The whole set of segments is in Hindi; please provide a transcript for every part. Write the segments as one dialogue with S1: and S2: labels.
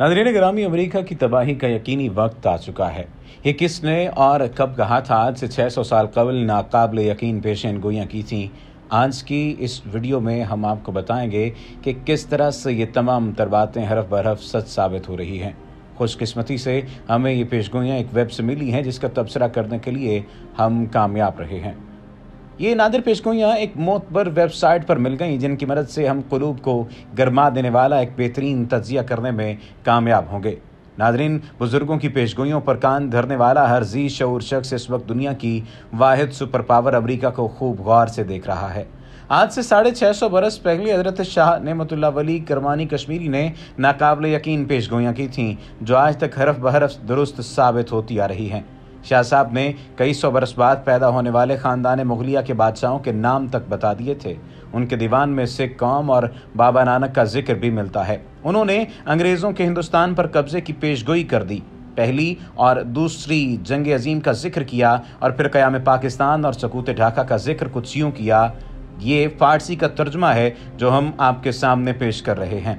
S1: नाजरीन ग्रामी अमरीका की तबाही का यकीनी वक्त आ चुका है ये किसने और कब कहा था आज से 600 साल कबल नाकबिल यकीन पेशन गोयाँ की थी आज की इस वीडियो में हम आपको बताएंगे कि किस तरह से ये तमाम तरबातें हरफ बरफ सच साबित हो रही हैं खुशकस्मती से हमें ये पेशगोइयाँ एक वेब से मिली हैं जिसका तबसरा करने के लिए हम कामयाब रहे हैं ये नादिर पेशगोइयाँ एक मोतबर वेबसाइट पर मिल गई जिनकी मदद से हम कुलूब को गरमा देने वाला एक बेहतरीन तजिया करने में कामयाब होंगे नादरीन बुजुर्गों की पेशगोइयों पर कान धरने वाला जी शूर शख्स इस वक्त दुनिया की वाद सुपर पावर अमरीका को खूब गौर से देख रहा है आज से साढ़े छः सौ बरस पहले हजरत शाह नमतुल्ला वली करमानी कश्मीरी ने नाकबले यकीन पेशगोइयाँ की थीं जो आज तक हरफ बहरफ दुरुस्त साबित होती आ रही हैं शाह साहब ने कई सौ बरस बाद पैदा होने वाले ख़ानदान मुगलिया के बादशाहों के नाम तक बता दिए थे उनके दीवान में सिख कौम और बाबा नानक का जिक्र भी मिलता है उन्होंने अंग्रेज़ों के हिंदुस्तान पर कब्ज़े की पेशगोई कर दी पहली और दूसरी जंग अजीम का जिक्र किया और फिर कयाम पाकिस्तान और सकूत ढाका का जिक्र कुछ यूँ किया ये फारसी का तर्जमा है जो हम आपके सामने पेश कर रहे हैं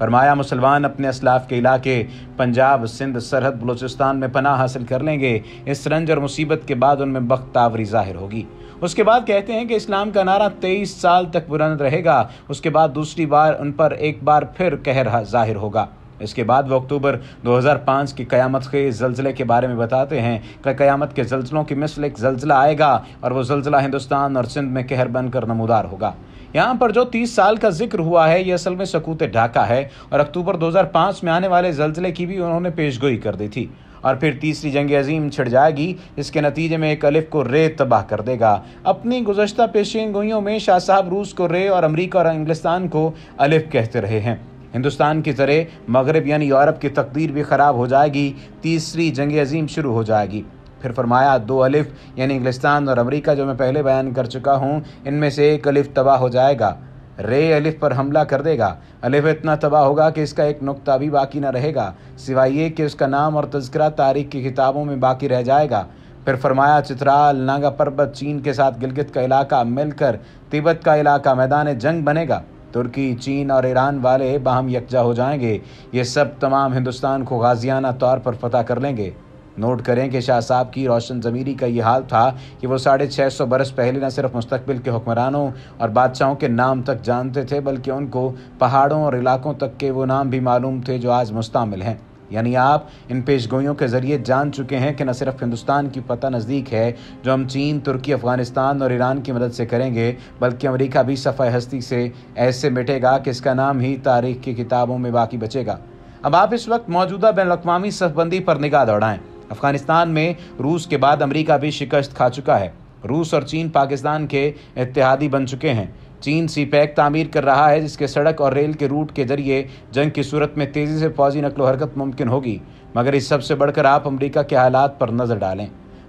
S1: फरमाया मुसलमान अपने असलाफ के इलाके पंजाब सिंध सरहद बलूचिस्तान में पनाह हासिल कर लेंगे इस रंज और मुसीबत के बाद उनमें बख्तावरी ज़ाहिर होगी उसके बाद कहते हैं कि इस्लाम का नारा तेईस साल तक बुलंद रहेगा उसके बाद दूसरी बार उन पर एक बार फिर कहर जाहिर होगा इसके बाद वो अक्टूबर 2005 की क़यामत के जलजिले के बारे में बताते हैं कि क़यामत के जल्जलों की मिसल एक जलजिला आएगा और वो जलजिला हिंदुस्तान और सिंध में कहर बनकर नमोदार होगा यहाँ पर जो 30 साल का जिक्र हुआ है ये असल में सकूत ढाका है और अक्टूबर 2005 में आने वाले जलजिले की भी उन्होंने पेशगोई कर दी थी और फिर तीसरी जंग अजीम छिड़ जाएगी इसके नतीजे में एक अलिफ को रे तबाह कर देगा अपनी गुजशत पेशेंग गोइयों में शाह साहब रूस को रे और अमरीका और इंग्लिस्तान को अलिफ कहते रहे हैं हिंदुस्तान की तरह मगरब यानी यूरोप की तकदीर भी ख़राब हो जाएगी तीसरी जंग अजीम शुरू हो जाएगी फिर फरमाया दो अलिफ यानी इंग्लिस्तान और अमरीका जो मैं पहले बयान कर चुका हूँ इनमें से एक अलिफ तबाह हो जाएगा रे अलिफ पर हमला कर देगा अलिफ इतना तबाह होगा कि इसका एक नुकता भी बाकी न रहेगा सिवाय ये कि उसका नाम और तस्करा तारीख की किताबों में बाकी रह जाएगा फिर फरमाया चित्राल नागा पर्वत चीन के साथ गिलगित का इलाका मिलकर तिब्बत का इलाका मैदान जंग बनेगा तुर्की चीन और ईरान वाले बाहम यकजा हो जाएंगे ये सब तमाम हिंदुस्तान को गाजियाना तौर पर फतह कर लेंगे नोट करें कि शाह साहब की रोशन ज़मीरी का ये हाल था कि वो साढ़े छः सौ बरस पहले न सिर्फ मुस्तबिल के हुक्मरानों और बादशाहों के नाम तक जानते थे बल्कि उनको पहाड़ों और इलाकों तक के वो नाम भी मालूम थे जो आज मुस्तमिल हैं यानी आप इन पेश गोइयों के ज़रिए जान चुके हैं कि न सिर्फ हिंदुस्तान की पता नज़दीक है जो हम चीन तुर्की अफ़गानिस्तान और ईरान की मदद से करेंगे बल्कि अमेरिका भी सफ़ा हस्ती से ऐसे मिटेगा कि इसका नाम ही तारीख की किताबों में बाकी बचेगा अब आप इस वक्त मौजूदा बैन अवी सफबंदी पर निगाह दौड़ाएँ अफगानिस्तान में रूस के बाद अमेरिका भी शिकस्त खा चुका है रूस और चीन पाकिस्तान के इतिहादी बन चुके हैं चीन सी पैक तामीर कर रहा है जिसके सड़क और रेल के रूट के जरिए जंग की सूरत में तेज़ी से फौजी नकलो हरकत मुमकिन होगी मगर इस सबसे बढ़कर आप अमरीका के हालात पर नज़र डालें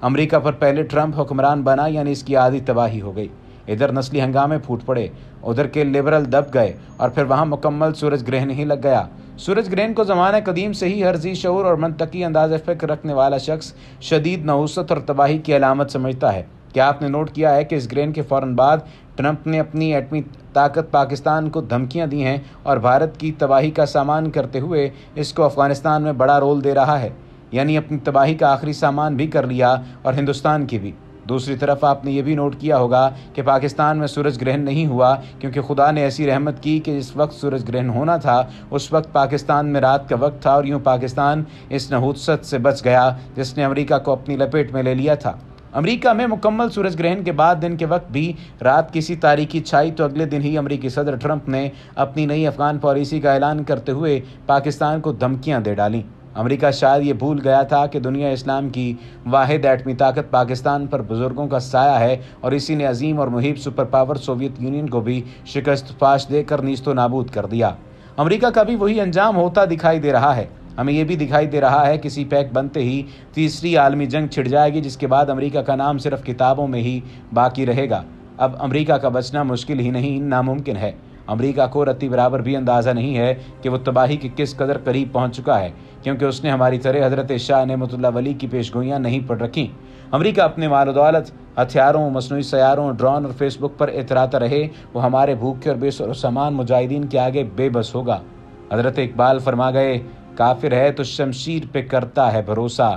S1: अमरीका पर पहले ट्रंप हुक्मरान बना यानी इसकी आधी तबाही हो गई इधर नस्ली हंगामे फूट पड़े उधर के लिबरल दब गए और फिर वहाँ मुकम्मल सूरज ग्रहण ही लग गया सूरज ग्रहण को ज़माना कदीम से ही हरजी शूर और मनतकी अंदाज फ़िक्र रखने वाला शख्स शदीद नवसत और तबाही की अलामत समझता है क्या आपने नोट किया है कि इस ग्रेन के फ़ौरन बाद ट्रंप ने अपनी एटमी ताकत पाकिस्तान को धमकियां दी हैं और भारत की तबाही का सामान करते हुए इसको अफ़गानिस्तान में बड़ा रोल दे रहा है यानी अपनी तबाही का आखिरी सामान भी कर लिया और हिंदुस्तान की भी दूसरी तरफ आपने ये भी नोट किया होगा कि पाकिस्तान में सूरज ग्रहण नहीं हुआ क्योंकि खुदा ने ऐसी रहमत की कि जिस वक्त सूरज ग्रहण होना था उस वक्त पाकिस्तान में रात का वक्त था और यूँ पाकिस्तान इस नहूदसत से बच गया जिसने अमरीका को अपनी लपेट में ले लिया था अमेरिका में मुकम्मल सूरज ग्रहण के बाद दिन के वक्त भी रात किसी तारीखी छाई तो अगले दिन ही अमरीकी सदर ट्रंप ने अपनी नई अफगान पॉलिसी का ऐलान करते हुए पाकिस्तान को धमकियां दे डालीं अमेरिका शायद ये भूल गया था कि दुनिया इस्लाम की वाहिद एटमी ताकत पाकिस्तान पर बुज़ुर्गों का साया है और इसी ने अजीम और मुहिब सुपर पावर सोवियत यूनियन को भी शिकस्त फाश देकर नीस्तो नाबूद कर दिया अमेरिका का भी वही अंजाम होता दिखाई दे रहा है हमें यह भी दिखाई दे रहा है किसी पैक बनते ही तीसरी आलमी जंग छिड़ जाएगी जिसके बाद अमेरिका का नाम सिर्फ किताबों में ही बाकी रहेगा अब अमेरिका का बचना मुश्किल ही नहीं नामुमकिन है अमरीका को रत्ती बराबर भी अंदाज़ा नहीं है कि वो तबाही के किस कदर करीब पहुंच चुका है क्योंकि उसने हमारी तरह हज़रत शाह नमतुल्ला वली की पेशगोइयाँ नहीं पढ़ रखीं अमरीका अपने माल दौलत हथियारों मसनू सयारों ड्रोन और फेसबुक पर इतराता रहे वो हमारे भूखे और बेसर सामान मुजाहिदीन के आगे बेबस होगा हजरत इकबाल फरमा गए काफिर है तो शमशीर पे करता है भरोसा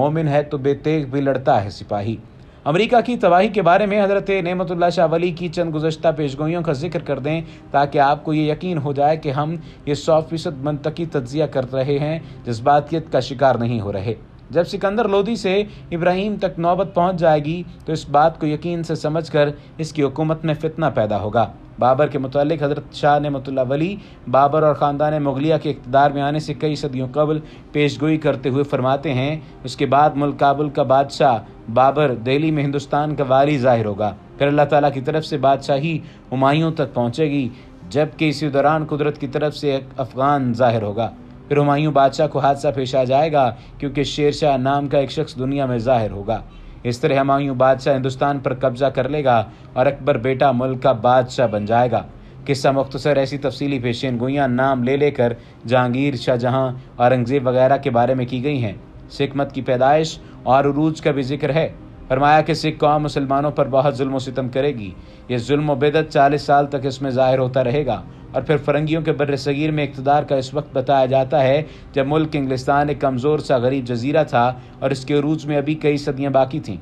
S1: मोमिन है तो बेतेग भी लड़ता है सिपाही अमरीका की तबाही के बारे में हज़रत नमतुल्ला शाह वली की चंद गुजशत पेशगोइयों का जिक्र कर दें ताकि आपको ये यकीन हो जाए कि हम ये सौ फीसद मनतकी तजिया कर रहे हैं जज्बातीत का शिकार नहीं हो रहे जब सिकंदर लोधी से इब्राहिम तक नौबत पहुंच जाएगी तो इस बात को यकीन से समझकर इसकी हुकूमत में फितना पैदा होगा बाबर के मतलब हज़रत शाह ने मतुल्ला वली बाबर और ख़ानदान मुगलिया के इकतदार में आने से कई सदियों कबल पेश गोई करते हुए फरमाते हैं उसके बाद मुल्क काबुल का बादशाह बाबर दिल्ली में हिंदुस्तान का वारी ज़ाहिर होगा फिर अल्लाह ताला की तरफ से बादशाही हमायूं तक पहुँचेगी जबकि इसी दौरान कुदरत की तरफ से एक अफ़गान ज़ाहिर होगा फिर हुमायूं बादशाह को हादसा पेशा जाएगा क्योंकि शेरशाह नाम का एक शख्स दुनिया में जाहिर होगा इस तरह हमायूं बादशाह हिंदुस्तान पर कब्जा कर लेगा और अकबर बेटा मुल्क का बादशाह बन जाएगा किस्सा मुख्तसर ऐसी तफसीली पेशेन गोयाँ नाम ले लेकर जहांगीर शाहजहाँ औरंगज़ेब वगैरह के बारे में की गई हैं सिकमत की पैदाइश और उरूज का भी जिक्र है फरमाया कि सिख कौम मुसलमानों पर बहुत जुल्म सितम करेगी ये जुल्म बेदत चालीस साल तक इसमें ज़ाहिर होता रहेगा और फिर फरंगियों के बर सगीर में इकतदार का इस वक्त बताया जाता है जब मुल्क इंग्लिस्तान एक कमज़ोर सा गरीब जजीरा था और इसके अरूज में अभी कई सदियाँ बाकी थीं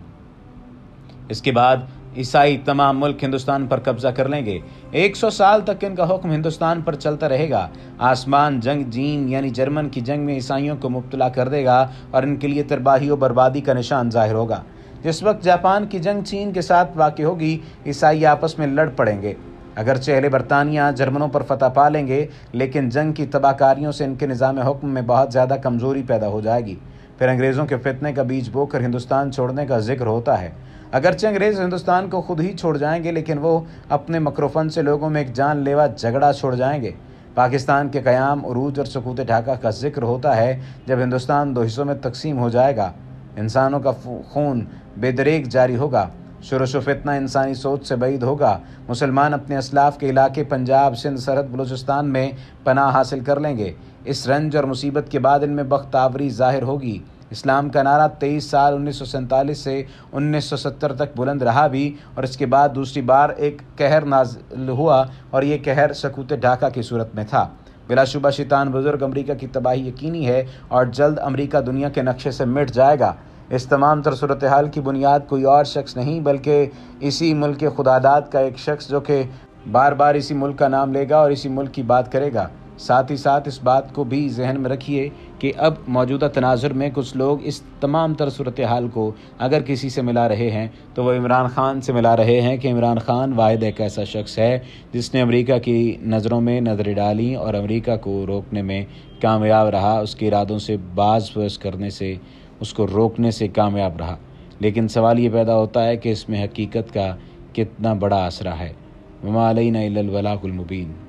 S1: इसके बाद ईसाई तमाम मुल्क हिंदुस्तान पर कब्जा कर लेंगे 100 साल तक इनका हुक्म हिंदुस्तान पर चलता रहेगा आसमान जंग जीन यानी जर्मन की जंग में ईसाइयों को मुबतला कर देगा और इनके लिए तरबाही और बर्बादी का निशान जाहिर होगा जिस वक्त जापान की जंग चीन के साथ वाक़ होगी ईसाई आपस में लड़ पड़ेंगे अगर चेहरे बरतानिया जर्मनों पर फतह पा लेंगे लेकिन जंग की तबाहकारियों से इनके निज़ाम हुक्म में बहुत ज़्यादा कमज़ोरी पैदा हो जाएगी फिर अंग्रेज़ों के फितने का बीज बोकर हिंदुस्तान छोड़ने का जिक्र होता है अगरचे अंग्रेज़ हिंदुस्तान को खुद ही छोड़ जाएंगे लेकिन वो अपने मक्रोफन से लोगों में एक जानलेवा झगड़ा छोड़ जाएंगे पाकिस्तान के क्याम अरूज और सकूत ढाका का जिक्र होता है जब हिंदुस्तान दो हिस्सों में तकसीम हो जाएगा इंसानों का खून बेदरेक जारी होगा शुरश फितना इंसानी सोच से बैद होगा मुसलमान अपने असलाफ के इलाके पंजाब सिंध सरहद बलूचिस्तान में पनाह हासिल कर लेंगे इस रंज और मुसीबत के बाद इनमें बख्त आवरी ज़ाहिर होगी इस्लाम का नारा तेईस साल उन्नीस से 1970 तक बुलंद रहा भी और इसके बाद दूसरी बार एक कहर नाज हुआ और ये कहर सकूत ढाका की सूरत में था बिलाशुबा शैतान बुज़ुर्ग अमरीका की तबाही यकीनी है और जल्द अमरीका दुनिया के नक्शे से मिट जाएगा इस तमाम तर सूरत हाल की बुनियाद कोई और शख्स नहीं बल्कि इसी मुल्क के खुदादात का एक शख्स जो कि बार बार इसी मुल्क का नाम लेगा और इसी मुल्क की बात करेगा साथ ही साथ इस बात को भी जहन में रखिए कि अब मौजूदा तनाजुर में कुछ लोग इस तमाम तर सूरत हाल को अगर किसी से मिला रहे हैं तो वह इमरान खान से मिला रहे हैं कि इमरान खान वाद एक ऐसा शख्स है जिसने अमरीका की नज़रों में नज़रें डाली और अमरीका को रोकने में कामयाब रहा उसके इरादों से बाज करने से उसको रोकने से कामयाब रहा लेकिन सवाल ये पैदा होता है कि इसमें हकीकत का कितना बड़ा आसरा है ममा अलैना